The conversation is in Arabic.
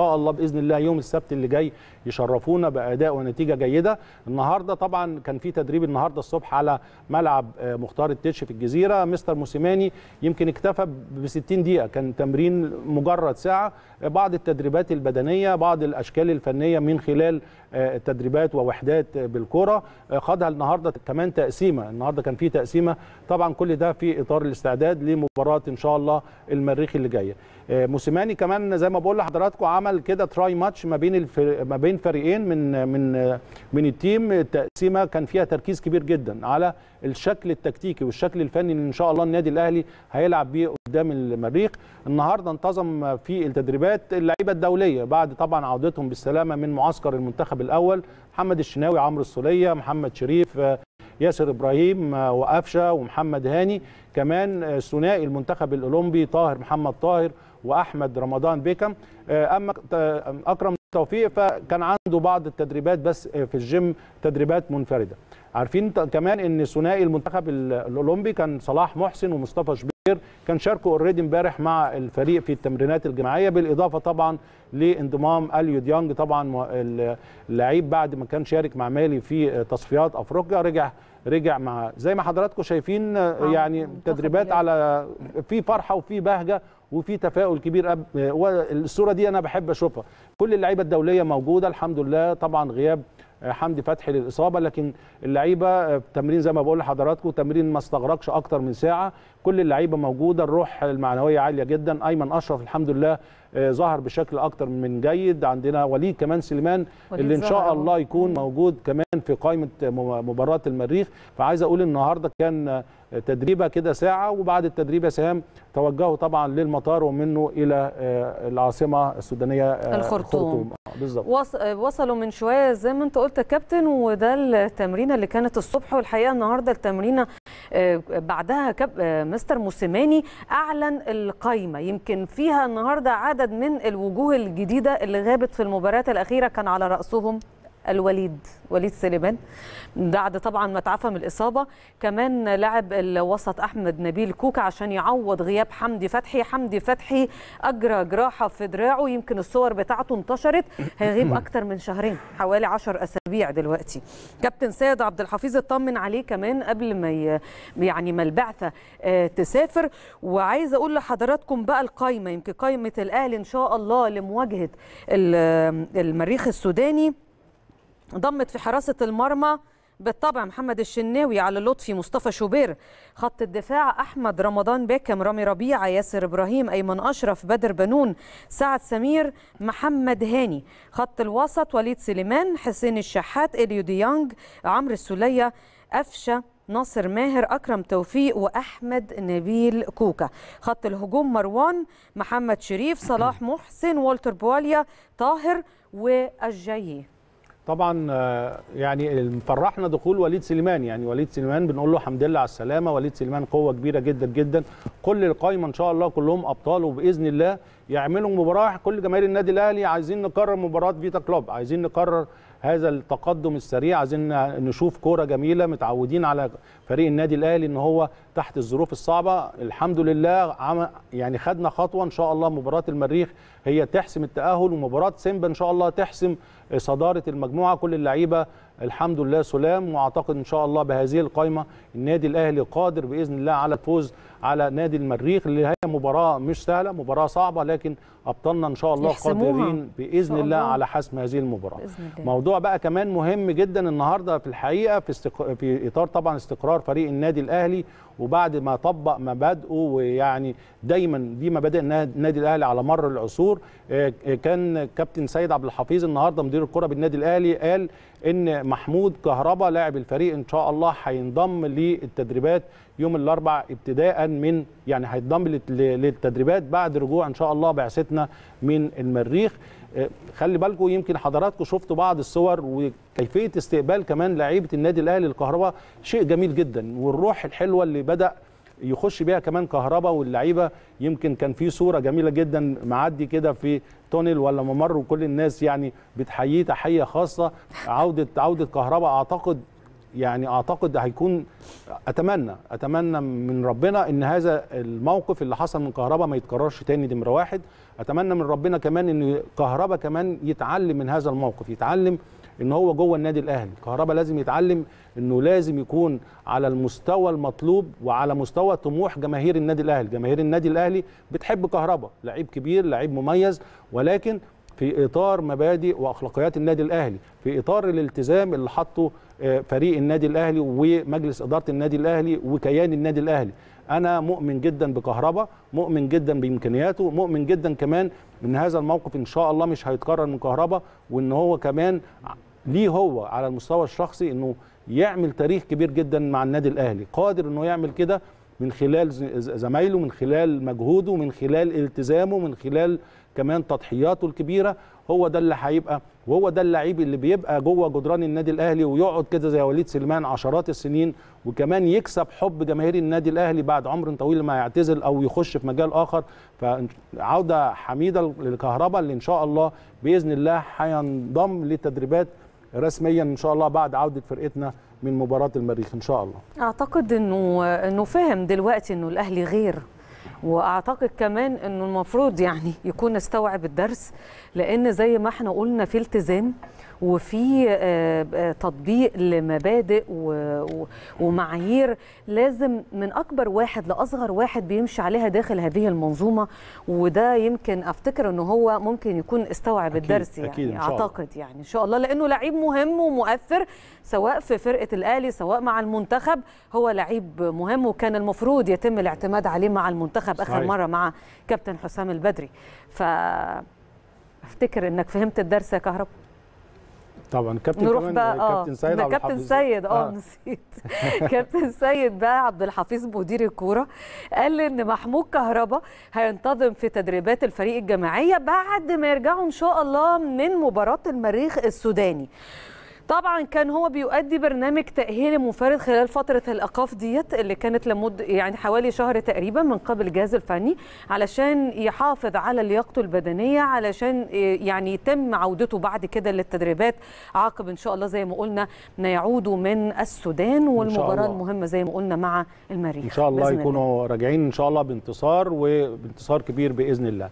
شاء الله باذن الله يوم السبت اللي جاي يشرفونا باداء ونتيجه جيده النهارده طبعا كان في تدريب النهارده الصبح على ملعب آه، مختار التتش في الجزيره مستر موسيماني يمكن اكتفى ب 60 دقيقه كان تمرين مجرد ساعه بعض التدريبات البدنيه بعض الاشكال الفنيه من خلال آه، التدريبات ووحدات بالكره آه، خدها النهارده كمان تقسيمه النهارده كان في تقسيمه طبعا كل ده في اطار الاستعداد لمباراه ان شاء الله المريخ اللي جايه آه، موسيماني كمان زي ما بقول لحضراتكم عمل كده تراي ماتش ما بين الفر... ما بين فريقين من من من التيم التقسيمه كان فيها تركيز كبير جدا على الشكل التكتيكي والشكل الفني اللي ان شاء الله النادي الاهلي هيلعب بيه قدام المريخ النهارده انتظم في التدريبات اللعيبه الدوليه بعد طبعا عودتهم بالسلامه من معسكر المنتخب الاول محمد الشناوي عمرو السوليه محمد شريف آه، ياسر ابراهيم آه، وقفشه ومحمد هاني كمان آه، ثنائي المنتخب الاولمبي طاهر محمد طاهر واحمد رمضان بيكم آه، اما اكرم توفيق فكان عنده بعض التدريبات بس في الجيم تدريبات منفرده عارفين كمان ان ثنائي المنتخب الاولمبي كان صلاح محسن ومصطفى شبيب كان شاركوا اوريدي امبارح مع الفريق في التمرينات الجماعيه بالاضافه طبعا لانضمام اليو ديانج طبعا اللعيب بعد ما كان شارك مع مالي في تصفيات افريقيا رجع رجع مع زي ما حضراتكم شايفين يعني تدريبات على في فرحه وفي بهجه وفي تفاؤل كبير والصوره دي انا بحب اشوفها كل اللعيبه الدوليه موجوده الحمد لله طبعا غياب آه، حمدي فتحي للاصابه لكن اللعيبه آه، تمرين زي ما بقول لحضراتكم تمرين ما استغرقش اكتر من ساعه كل اللعيبه موجوده الروح المعنويه عاليه جدا ايمن اشرف الحمد لله آه، ظهر بشكل اكتر من جيد عندنا وليد كمان سليمان اللي ان شاء الله يكون موجود كمان في قائمه مباراه المريخ فعايز اقول النهارده كان آه، تدريبه كده ساعه وبعد التدريب يا سهام توجهوا طبعا للمطار ومنه الى آه، العاصمه السودانيه الخرطوم, بالظبط وصلوا من شويه زي ما انت قلت يا كابتن وده التمرينه اللي كانت الصبح والحقيقه النهارده التمرينه آه، بعدها آه، مستر موسيماني أعلن القايمة يمكن فيها النهاردة عدد من الوجوه الجديدة اللي غابت في المباريات الأخيرة كان على رأسهم الوليد وليد سليمان بعد طبعا ما تعافى من الاصابه كمان لعب الوسط احمد نبيل كوكا عشان يعوض غياب حمدي فتحي حمدي فتحي اجرى جراحه في دراعه يمكن الصور بتاعته انتشرت هيغيب اكتر من شهرين حوالي 10 اسابيع دلوقتي كابتن سيد عبد الحفيظ اطمن عليه كمان قبل ما يعني ما البعثه آه، تسافر وعايز اقول لحضراتكم بقى القايمه يمكن قايمه الاهلي ان شاء الله لمواجهه المريخ السوداني ضمت في حراسة المرمى بالطبع محمد الشناوي على لطفي مصطفى شوبير خط الدفاع احمد رمضان باكم رامي ربيعه ياسر ابراهيم ايمن اشرف بدر بنون سعد سمير محمد هاني خط الوسط وليد سليمان حسين الشحات اليو ديانج عمرو السوليه قفشه ناصر ماهر اكرم توفيق واحمد نبيل كوكا خط الهجوم مروان محمد شريف صلاح محسن والتر بواليا طاهر والجاييه طبعا آه، يعني فرحنا دخول وليد سليمان يعني وليد سليمان بنقول له الحمد لله على السلامه وليد سليمان قوه كبيره جدا جدا كل القايمه ان شاء الله كلهم ابطال وباذن الله يعملوا مباراه كل جماهير النادي الاهلي عايزين نكرر مباراه فيتا كلوب عايزين نكرر هذا التقدم السريع عايزين نشوف كوره جميله متعودين على فريق النادي الاهلي ان هو تحت الظروف الصعبه الحمد لله يعني خدنا خطوه ان شاء الله مباراه المريخ هي تحسم التاهل ومباراه سيمبا ان شاء الله تحسم صداره المجموعه كل اللعيبه الحمد لله سلام واعتقد ان شاء الله بهذه القائمه النادي الاهلي قادر باذن الله على الفوز على نادي المريخ اللي هي مباراه مش سهله مباراه صعبه لكن ابطالنا ان شاء الله قادرين باذن الله, الله على حسم هذه المباراه موضوع بقى كمان مهم جدا النهارده في الحقيقه في, استق... في اطار طبعا استقرار فريق النادي الاهلي وبعد ما طبق مبادئه ويعني دايما دي مبادئ النادي الاهلي على مر العصور آه، آه، كان كابتن سيد عبد الحفيظ النهارده مدير الكره بالنادي الاهلي قال ان محمود كهربا لاعب الفريق ان شاء الله هينضم للتدريبات يوم الاربعاء ابتداء من يعني هينضم للتدريبات بعد رجوع ان شاء الله بعثتنا من المريخ خلي بالكم يمكن حضراتكم شفتوا بعض الصور وكيفيه استقبال كمان لعيبه النادي الاهلي الكهرباء شيء جميل جدا والروح الحلوه اللي بدا يخش بيها كمان كهرباء واللعيبه يمكن كان في صوره جميله جدا معدي كده في تونل ولا ممر وكل الناس يعني بتحييه تحيه خاصه عوده عوده كهرباء اعتقد يعني اعتقد هيكون اتمنى اتمنى من ربنا ان هذا الموقف اللي حصل من كهربا ما يتكررش تاني نمره واحد اتمنى من ربنا كمان ان كهربا كمان يتعلم من هذا الموقف يتعلم ان هو جوه النادي الاهلي كهربا لازم يتعلم انه لازم يكون على المستوى المطلوب وعلى مستوى طموح جماهير النادي الاهلي جماهير النادي الاهلي بتحب كهربا لعيب كبير لعيب مميز ولكن في اطار مبادئ واخلاقيات النادي الاهلي في اطار الالتزام اللي حطه آه، فريق النادي الاهلي ومجلس اداره النادي الاهلي وكيان النادي الاهلي انا مؤمن جدا بكهربا مؤمن جدا بامكانياته مؤمن جدا كمان ان هذا الموقف ان شاء الله مش هيتكرر من كهربا وان هو كمان ليه هو على المستوى الشخصي انه يعمل تاريخ كبير جدا مع النادي الاهلي قادر انه يعمل كده من خلال زمايله من خلال مجهوده من خلال التزامه من خلال كمان تضحياته الكبيره هو ده اللي هيبقى وهو ده اللعيب اللي بيبقى جوه جدران النادي الاهلي ويقعد كده زي وليد سليمان عشرات السنين وكمان يكسب حب جماهير النادي الاهلي بعد عمر طويل ما يعتزل او يخش في مجال اخر فعوده حميده للكهرباء اللي ان شاء الله باذن الله هينضم للتدريبات رسميا ان شاء الله بعد عوده فرقتنا من مباراه المريخ ان شاء الله اعتقد انه انه فهم دلوقتي انه الاهلي غير واعتقد كمان انه المفروض يعني يكون استوعب الدرس لان زي ما احنا قلنا في التزام وفي آه، آه، تطبيق لمبادئ ومعايير لازم من اكبر واحد لاصغر واحد بيمشي عليها داخل هذه المنظومه وده يمكن افتكر ان هو ممكن يكون استوعب أكيد الدرس يعني أكيد إن شاء الله. اعتقد يعني ان شاء الله لانه لعيب مهم ومؤثر سواء في فرقه الاهلي سواء مع المنتخب هو لعيب مهم وكان المفروض يتم الاعتماد عليه مع المنتخب صحيح. اخر مره مع كابتن حسام البدري ف افتكر انك فهمت الدرس يا كهرباء طبعا كابتن نروح بقى آه. كابتن سيد عبد كابتن سيد اه, آه. نسيت كابتن سيد بقى عبد الحفيظ مدير الكوره قال ان محمود كهربا هينتظم في تدريبات الفريق الجماعيه بعد ما يرجعوا ان شاء الله من مباراه المريخ السوداني طبعا كان هو بيؤدي برنامج تاهيلي منفرد خلال فتره الايقاف ديت اللي كانت لمده يعني حوالي شهر تقريبا من قبل الجهاز الفني علشان يحافظ على لياقته البدنيه علشان يعني يتم عودته بعد كده للتدريبات عقب ان شاء الله زي ما قلنا يعودوا من السودان والمباراه المهمه زي ما قلنا مع المريخ ان شاء الله يكونوا راجعين ان شاء الله بانتصار وبانتصار كبير باذن الله